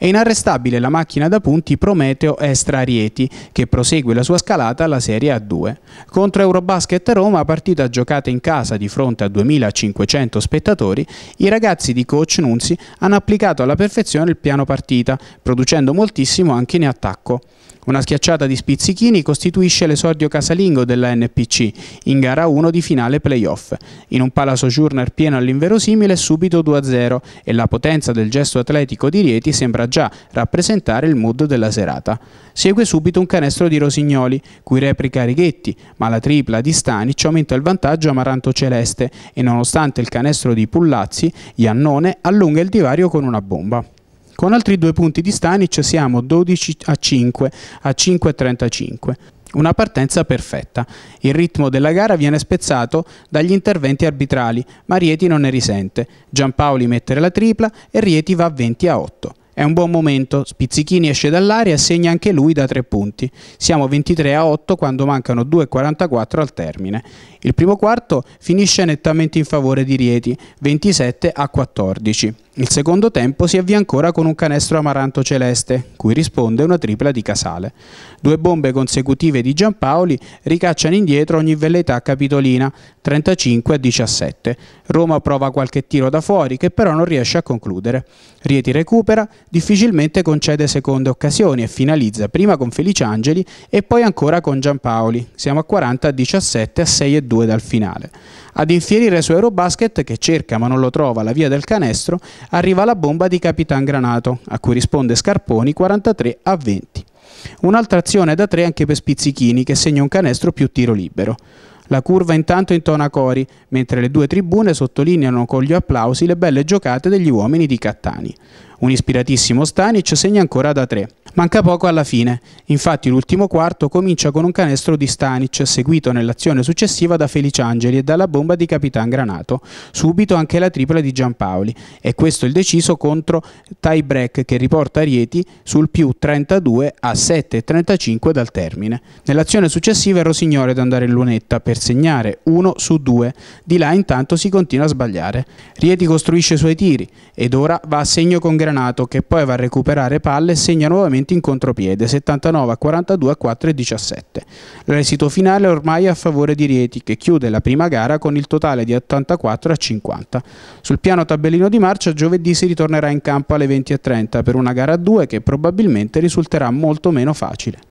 È inarrestabile la macchina da punti Prometeo Estra Rieti, che prosegue la sua scalata alla Serie A2. Contro Eurobasket Roma, partita giocata in casa di fronte a 2.500 spettatori, i ragazzi di coach Nunzi hanno applicato alla perfezione il piano partita, producendo moltissimo anche in attacco. Una schiacciata di Spizzichini costituisce l'esordio casalingo della NPC in gara 1 di finale playoff. In un pala Sojourner pieno all'inverosimile subito 2-0 e la potenza del gesto atletico di Rieti sembra già rappresentare il mood della serata. Segue subito un canestro di Rosignoli, cui replica Righetti, ma la tripla di Stanic aumenta il vantaggio amaranto celeste e nonostante il canestro di Pullazzi, Iannone allunga il divario con una bomba. Con altri due punti di Stanic siamo 12 a 5 a 5,35. Una partenza perfetta. Il ritmo della gara viene spezzato dagli interventi arbitrali, ma Rieti non ne risente. Giampaoli mette la tripla e Rieti va a 20 a 8. È un buon momento, Spizzichini esce dall'aria e segna anche lui da tre punti. Siamo 23 a 8 quando mancano 2.44 al termine. Il primo quarto finisce nettamente in favore di Rieti, 27 a 14. Il secondo tempo si avvia ancora con un canestro amaranto celeste, cui risponde una tripla di Casale. Due bombe consecutive di Giampaoli ricacciano indietro ogni velleità capitolina, 35 a 17. Roma prova qualche tiro da fuori che però non riesce a concludere. Rieti recupera, difficilmente concede seconde occasioni e finalizza prima con Feliciangeli e poi ancora con Giampaoli. Siamo a 40 a 17 a 6 e 2 dal finale. Ad infierire su Eurobasket che cerca ma non lo trova la via del canestro, arriva la bomba di Capitan Granato, a cui risponde Scarponi 43 a 20. Un'altra azione da 3 anche per Spizzichini, che segna un canestro più tiro libero. La curva intanto intona cori, mentre le due tribune sottolineano con gli applausi le belle giocate degli uomini di Cattani. Un ispiratissimo Stanic segna ancora da 3. Manca poco alla fine, infatti l'ultimo quarto comincia con un canestro di Stanic, seguito nell'azione successiva da Felice Angeli e dalla bomba di Capitan Granato, subito anche la tripla di Giampaoli e questo il deciso contro tie break che riporta Rieti sul più 32 a 7,35 dal termine. Nell'azione successiva è Rosignore ad andare in lunetta per segnare 1 su 2, di là intanto si continua a sbagliare. Rieti costruisce i suoi tiri ed ora va a segno con Granato che poi va a recuperare palle e segna nuovamente praticamente in contropiede, 79 a 42 a 4 e 17. L'esito finale è ormai a favore di Rieti che chiude la prima gara con il totale di 84 a 50. Sul piano tabellino di marcia giovedì si ritornerà in campo alle 20.30 per una gara a 2 che probabilmente risulterà molto meno facile.